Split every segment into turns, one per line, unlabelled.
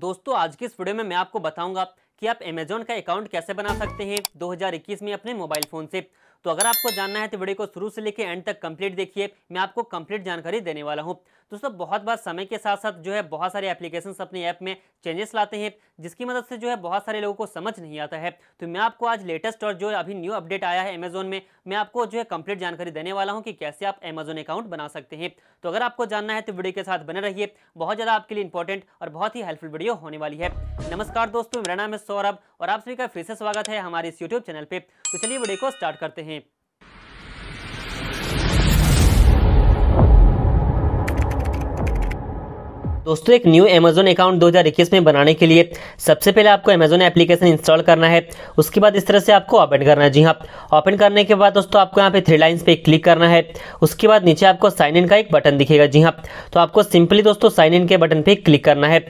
दोस्तों आज की इस वीडियो में मैं आपको बताऊंगा कि आप अमेजोन का अकाउंट कैसे बना सकते हैं 2021 में अपने मोबाइल फ़ोन से तो अगर आपको जानना है तो वीडियो को शुरू से लेकर एंड तक कंप्लीट देखिए मैं आपको कंप्लीट जानकारी देने वाला हूँ दोस्तों बहुत बार समय के साथ साथ जो है बहुत सारे एप्लीकेशन अपने ऐप में चेंजेस लाते हैं जिसकी मदद से जो है बहुत सारे लोगों को समझ नहीं आता है तो मैं आपको आज लेटेस्ट और जो अभी न्यू अपडेट आया है अमेजोन में मैं आपको जो है कंप्लीट जानकारी देने वाला हूँ कि कैसे आप अमेजोन अकाउंट बना सकते हैं तो अगर आपको जानना है तो वीडियो के साथ बने रहिए बहुत ज़्यादा आपके लिए इंपॉर्टेंट और बहुत ही हेल्पफुल वीडियो होने वाली है नमस्कार दोस्तों मेरा नाम है सौरभ और आप सभी का फिर से स्वागत है हमारे इस यूट्यूब चैनल पर तो चलिए वीडियो को स्टार्ट करते हैं दोस्तों एक न्यू अमेजोन अकाउंट 2021 में बनाने के लिए सबसे पहले आपको अमेजोन एप्लीकेशन इंस्टॉल करना है उसके बाद इस तरह से आपको ओपन करना है जी हाँ ओपन करने के बाद दोस्तों आपको यहाँ पे थ्री लाइन्स पे क्लिक करना है उसके बाद नीचे आपको साइन इन का एक बटन दिखेगा जी हाँ तो आपको सिंपली दोस्तों साइन इन के बटन पे क्लिक करना है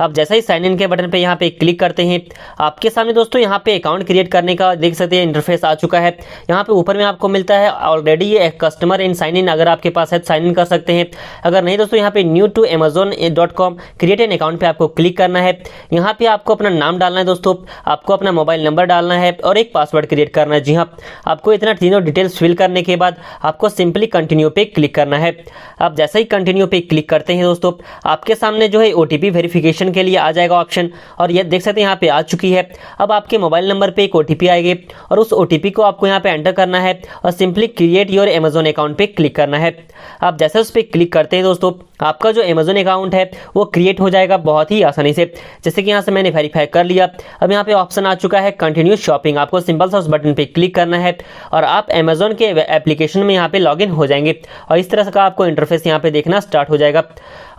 आप जैसा ही साइन इन के बटन पे यहाँ पे क्लिक करते हैं आपके सामने दोस्तों यहाँ पे अकाउंट क्रिएट करने का देख सकते हैं इंटरफेस आ चुका है यहाँ पे ऊपर में आपको मिलता है ऑलरेडी ये कस्टमर इन साइन इन अगर आपके पास है साइन तो इन कर सकते हैं अगर नहीं दोस्तों यहाँ पे new to Amazon dot com create an account पे आपको क्लिक करना है यहाँ पे आपको अपना नाम डालना है दोस्तों आपको अपना मोबाइल नंबर डालना है और एक पासवर्ड क्रिएट करना है जी हाँ आपको इतना तीनों डिटेल्स फिल करने के बाद आपको सिंपली कंटिन्यू पे क्लिक करना है आप जैसे ही कंटिन्यू पे क्लिक करते हैं दोस्तों आपके सामने जो है ओ टी वेरिफिकेशन ऑप्शन के लिए आ जाएगा ऑप्शन और ये देख सकते हैं यहाँ पे आ चुकी है अब आपके मोबाइल नंबर पे एक ओ आएगी और उस ओ को आपको यहाँ पे एंटर करना है और simply create your Amazon account पे क्लिक करना है आप जैसे उस पर क्लिक करते हैं दोस्तों आपका जो अमेजोन अकाउंट है वो क्रिएट हो जाएगा बहुत ही आसानी से जैसे कि यहाँ से मैंने वेरीफाई कर लिया अब यहाँ पे ऑप्शन आ चुका है कंटिन्यू शॉपिंग आपको सिंपल सा उस बटन पे क्लिक करना है और आप अमेजोन के एप्लीकेशन में यहाँ पे लॉग हो जाएंगे और इस तरह का आपको इंटरफेस यहाँ पे देखना स्टार्ट हो जाएगा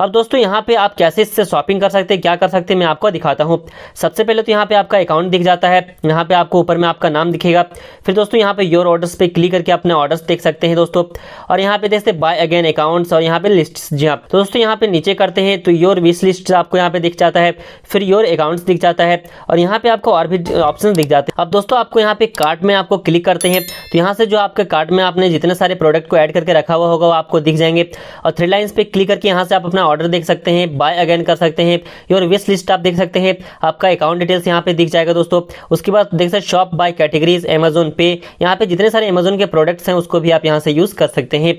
अब दोस्तों यहाँ पे आप कैसे इससे शॉपिंग कर सकते हैं क्या कर सकते हैं मैं आपको दिखाता हूँ सबसे पहले तो यहाँ पे आपका अकाउंट दिख जाता है यहाँ पे आपको ऊपर में आपका नाम दिखेगा फिर दोस्तों यहाँ पे योर ऑर्डर्स पे क्लिक करके अपने ऑर्डर्स देख सकते हैं दोस्तों और यहाँ पे देखते बाय अगेन अकाउंट्स और यहाँ पे लिस्ट जी आप दोस्तों यहाँ पे नीचे करते हैं तो योर विश लिस्ट आपको यहाँ पे दिख जाता है फिर योर अकाउंट्स दिख जाता है और यहाँ पे आपको और भी ऑप्शन दिख जाते हैं अब दोस्तों आपको यहाँ पे कार्ट में आपको क्लिक करते हैं तो यहाँ से जो आपके कार्ट में आपने जितने सारे प्रोडक्ट को एड करके रखा हुआ होगा वो आपको दिख जाएंगे और थ्री लाइन्स पे क्लिक करके यहाँ से आप अपना अपना ऑर्डर देख सकते हैं बाय अगेन कर सकते हैं योर विश लिस्ट आप देख सकते हैं आपका अकाउंट डिटेल्स यहाँ पे दिख जाएगा दोस्तों उसके बाद देख सकते शॉप बाय कैटेगरीज एमेजोन पे यहाँ पे जितने सारे अमेजोन के प्रोडक्ट्स हैं उसको भी आप यहाँ से यूज़ कर सकते हैं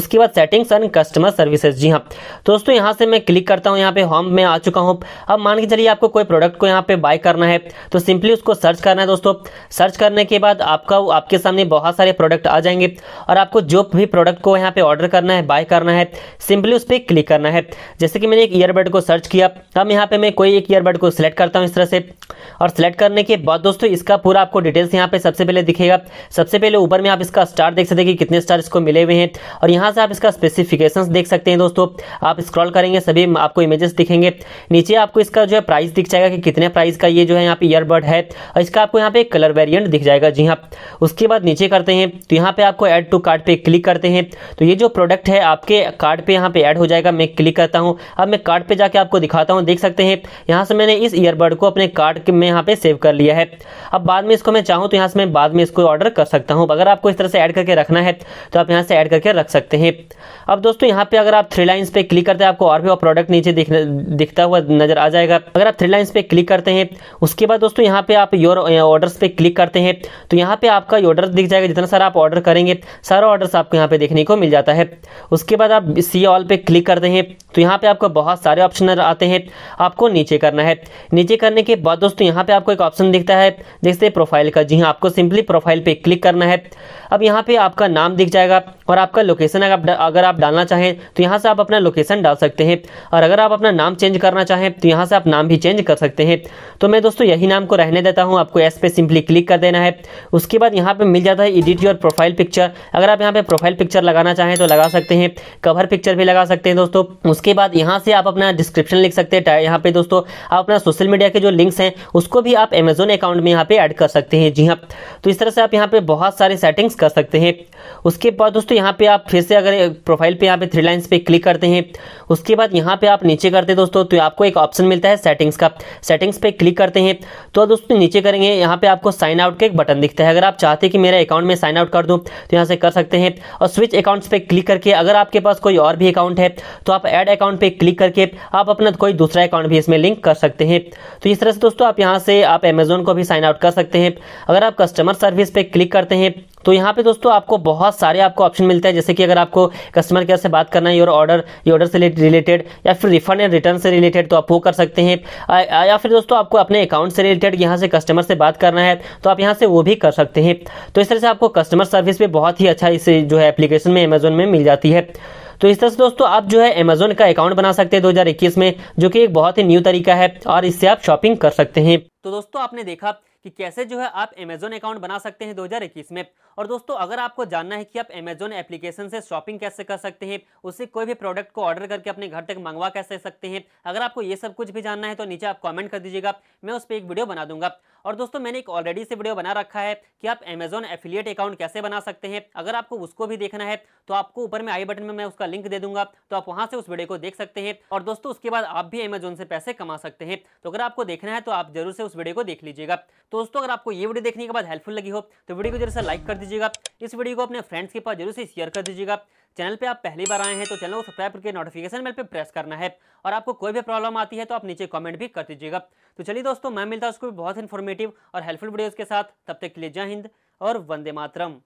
उसके बाद सेटिंग्स एंड कस्टमर सर्विसेज जी हाँ दोस्तों यहाँ से मैं क्लिक करता हूँ यहाँ पे होम में आ चुका हूँ अब मान के चलिए आपको कोई प्रोडक्ट को यहाँ पे बाय करना है तो सिंपली उसको सर्च करना है दोस्तों सर्च करने के बाद आपका आपके सामने बहुत सारे प्रोडक्ट आ जाएंगे और आपको जो भी प्रोडक्ट को यहाँ पे ऑर्डर करना है बाय करना है सिंपली उस पर क्लिक करना है जैसे कि मैंने एक ईयरबड को सर्च किया अब यहाँ पे मैं कोई एक ईयरबड को सिलेक्ट करता हूँ इस तरह से और सिलेक्ट करने के बाद दोस्तों इसका पूरा आपको डिटेल्स यहाँ पे सबसे पहले दिखेगा सबसे पहले ऊपर में आप इसका स्टार देख सकते हैं कि कितने स्टार इसको मिले हुए हैं और यहाँ से आप इसका स्पेसिफिकेशन देख सकते हैं दोस्तों आप स्क्रॉल करेंगे सभी आपको इमेजेस दिखेंगे नीचे आपको इसका जो है प्राइस दिख जाएगा कि कितने प्राइस का ये जो है यहाँ पे ईयरबड है और इसका आपको यहाँ पे कलर वेरियंट दिख जाएगा जी हाँ उसके बाद नीचे करते हैं तो यहाँ पे आपको एड टू कार्ड पे क्लिक करते हैं तो ये जो प्रोडक्ट है आपके कार्ड पे यहाँ पे एड हो जाएगा मैं क्लिक करता हूँ अब मैं कार्ड पे जाके आपको दिखाता हूँ देख सकते हैं यहाँ से मैंने इस ईयरबड को अपने कार्ड में यहाँ पे सेव कर लिया है अब बाद में इसको मैं चाहूँ तो यहाँ से मैं बाद में इसको ऑर्डर कर सकता हूँ अगर आपको इस तरह से ऐड करके रखना है तो आप यहाँ से ऐड करके रख सकते हैं अब दोस्तों यहाँ पे अगर आप थ्री लाइन्स पे क्लिक करते हैं आपको और भी प्रोडक्ट नीचे दिखता हुआ नजर आ जाएगा अगर आप थ्री लाइन्स पे क्लिक करते हैं उसके बाद दोस्तों यहाँ पे आप योर ऑर्डर eh, पे क्लिक करते हैं तो यहाँ पे आपका ऑर्डर दिख जाएगा जितना सारा आप ऑर्डर करेंगे सारा ऑर्डर आपको यहाँ पे देखने को मिल जाता है उसके बाद आप सी ऑल पे क्लिक करते हैं तो यहाँ पे आपको बहुत सारे ऑप्शन आते हैं आपको नीचे करना है नीचे करने के बाद दोस्तों यहाँ पे आपको एक ऑप्शन दिखता है जैसे प्रोफाइल का जी हाँ आपको सिंपली प्रोफाइल पे क्लिक करना है अब यहाँ पे आपका नाम दिख जाएगा और आपका लोकेशन अगर आप अगर आप डालना चाहें तो यहाँ से आप अपना लोकेशन डाल सकते हैं और अगर आप अपना नाम चेंज करना चाहें तो यहाँ से आप नाम भी चेंज कर सकते हैं तो मैं दोस्तों यही नाम को रहने देता हूँ आपको एस पे सिंपली क्लिक कर देना है उसके बाद यहाँ पर मिल जाता है एडिट योर प्रोफाइल पिक्चर अगर आप यहाँ पर प्रोफाइल पिक्चर लगाना चाहें तो लगा सकते हैं कवर पिक्चर भी लगा सकते हैं दोस्तों उसके बाद यहाँ से आप अपना डिस्क्रिप्शन लिख सकते हैं यहाँ पे दोस्तों आप अपना सोशल मीडिया के जो लिंक्स हैं उसको भी आप अमेजोन अकाउंट में यहाँ पे ऐड कर सकते हैं जी हाँ तो इस तरह से आप यहाँ पे बहुत सारे सेटिंग्स कर सकते हैं उसके बाद दोस्तों यहाँ पे आप फिर से अगर प्रोफाइल पे यहाँ पे थ्री लाइन्स पे क्लिक करते हैं उसके बाद यहाँ पे आप नीचे करते हैं दोस्तों तो आपको एक ऑप्शन मिलता है सेटिंग्स का सेटिंग्स पे क्लिक करते हैं तो दोस्तों नीचे करेंगे यहाँ पे आपको साइन आउट का एक बटन दिखता है अगर आप चाहते हैं कि मेरे अकाउंट में साइन आउट कर दूँ तो यहाँ से कर सकते हैं और स्विच अकाउंट्स पर क्लिक करके अगर आपके पास कोई और भी अकाउंट है तो आप एड अकाउंट पर क्लिक करके आप अपना कोई दूसरा अकाउंट भी इसमें लिंक कर सकते हैं तो इस तरह से दोस्तों आप यहाँ से आप अमेजोन को भी साइन आउट कर सकते हैं अगर आप कस्टमर सर्विस पर क्लिक करते हैं तो यहाँ पे दोस्तों आपको बहुत सारे आपको ऑप्शन मिलते हैं जैसे कि अगर आपको कस्टमर केयर से बात करना है योर ऑर्डर ऑर्डर से रिलेटेड या फिर रिफंड एंड रिटर्न से रिलेटेड तो आप वो कर सकते हैं या फिर दोस्तों आपको अपने अकाउंट से रिलेटेड यहाँ से कस्टमर से बात करना है तो आप यहाँ से वो भी कर सकते हैं तो इस तरह से आपको कस्टमर सर्विस भी बहुत ही अच्छा इस जो है एप्लीकेशन में अमेजोन में मिल जाती है तो इस तरह से दोस्तों आप जो है अमेजोन का अकाउंट बना सकते हैं 2021 में जो कि एक बहुत ही न्यू तरीका है और इससे आप शॉपिंग कर सकते हैं तो दोस्तों आपने देखा कि कैसे जो है आप अमेजोन अकाउंट बना सकते हैं दो में और दोस्तों अगर आपको जानना है कि आप अमेजोन एप्लीकेशन से शॉपिंग कैसे कर सकते हैं उससे कोई भी प्रोडक्ट को ऑर्डर करके अपने घर तक मंगवा कैसे सकते हैं अगर आपको ये सब कुछ भी जानना है तो नीचे आप कॉमेंट कर दीजिएगा मैं उस पर एक वीडियो बना दूंगा और दोस्तों मैंने एक ऑलरेडी से वीडियो बना रखा है कि आप अमेजोन एफिलियट अकाउंट कैसे बना सकते हैं अगर आपको उसको भी देखना है तो आपको ऊपर में आई बटन में मैं उसका लिंक दे दूंगा तो आप वहां से उस वीडियो को देख सकते हैं और दोस्तों उसके बाद आप भी अमेजोन से पैसे कमा सकते हैं तो अगर आपको देखना है तो आप जरूर से उस वीडियो को देख लीजिएगा तो दोस्तों अगर आपको ये वीडियो देखने के बाद हेल्पफुल लगी हो तो वीडियो को जरूर से लाइक कर दीजिएगा इस वीडियो को अपने फ्रेंड्स के पास जरूर से शेयर कर दीजिएगा चैनल पे आप पहली बार आए हैं तो चैनल को सब्सक्राइब करके नोटिफिकेशन बेल पे प्रेस करना है और आपको कोई भी प्रॉब्लम आती है तो आप नीचे कमेंट भी कर दीजिएगा तो चलिए दोस्तों मैं मिलता हूँ उसको बहुत इन्फॉर्मेटिव और हेल्पफुल वीडियोज़ के साथ तब तक के लिए जय हिंद और वंदे मातरम